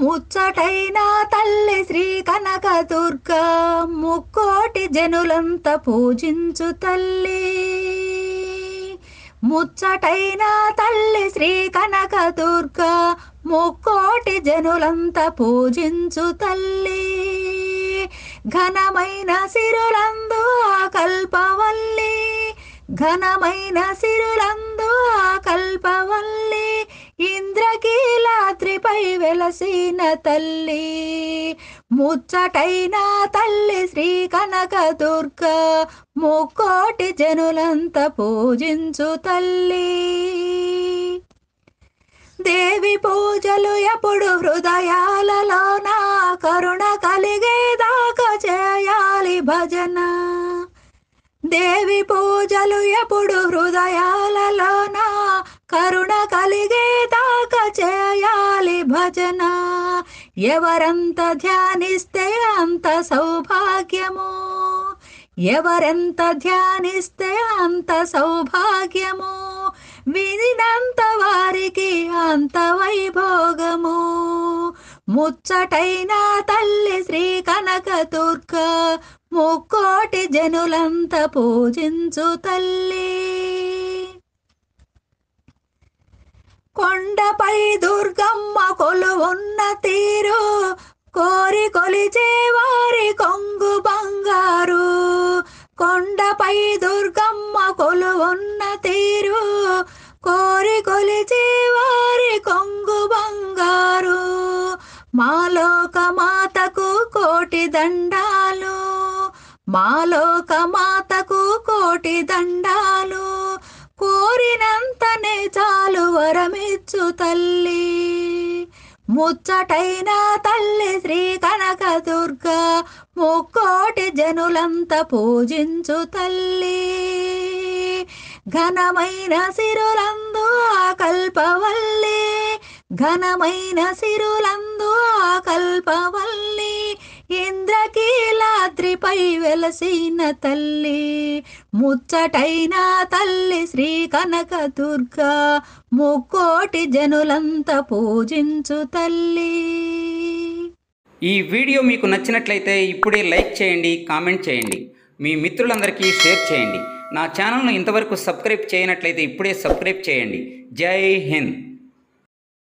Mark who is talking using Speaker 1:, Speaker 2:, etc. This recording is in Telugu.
Speaker 1: ముచ్చటైన తల్లి శ్రీ కనక దుర్గా ముక్కోటి జనులంత పూజించు తల్లి ముచ్చటైన తల్లి శ్రీ కనక దుర్గా ముక్కోటి జనులంత పూజించు తల్లి ఘనమైన సిరులందు ఆ కల్పవల్లి ఘనమైన సిరులందు పై వెలసిన తల్లి ముచ్చటైన తల్లి శ్రీ కనక దుర్గ ముక్కోటి జనులంత పూజించు తల్లి దేవి పూజలు ఎప్పుడు హృదయాలలో నా కరుణ కలిగేదాకా చేయాలి భజన దేవి పూజలు ఎప్పుడు హృదయాలలో నా కరుణ ఎవరంత ధ్యానిస్తే అంత సౌభాగ్యము ఎవరెంత ధ్యానిస్తే అంత సౌభాగ్యము వినినంత వారికి అంత వైభోగము ముచ్చటైన తల్లి శ్రీ కనక దుర్గ ముక్కోటి జనులంత పూజించు తల్లి కొండపై దుర్గమ్మ కొలువున్న తీరు కోరి కొలిచే వారి కొంగు బంగారు కొండపై దుర్గమ్మ కొలువున్న తీరు కోరి కొలిచే వారి కొంగు బంగారు మాలోక మాతకు కోటి దండాలు మాలోక మాతకు కోటి దండాలు కావచ్చు తల్లి ముచ్చటైన తల్లి శ్రీ కనకదుర్గ ముక్కోటి జనులంత పూజించు తల్లి ఘనమైన సిరులందు ఆకల్పవల్లి ఘనమైన సిరులందు ఆకల్పవల్లి ఇంద్రకీ రాత్రిపై వెలసిన తల్లి ముచ్చటైన తల్లి శ్రీ కనక దుర్గా ముక్కోటి జనులంత పూజించు తల్లి ఈ వీడియో మీకు నచ్చినట్లయితే ఇప్పుడే లైక్ చేయండి కామెంట్ చేయండి మీ మిత్రులందరికీ షేర్ చేయండి నా ఛానల్ను ఇంతవరకు సబ్స్క్రైబ్ చేయనట్లయితే ఇప్పుడే సబ్స్క్రైబ్ చేయండి జై హింద్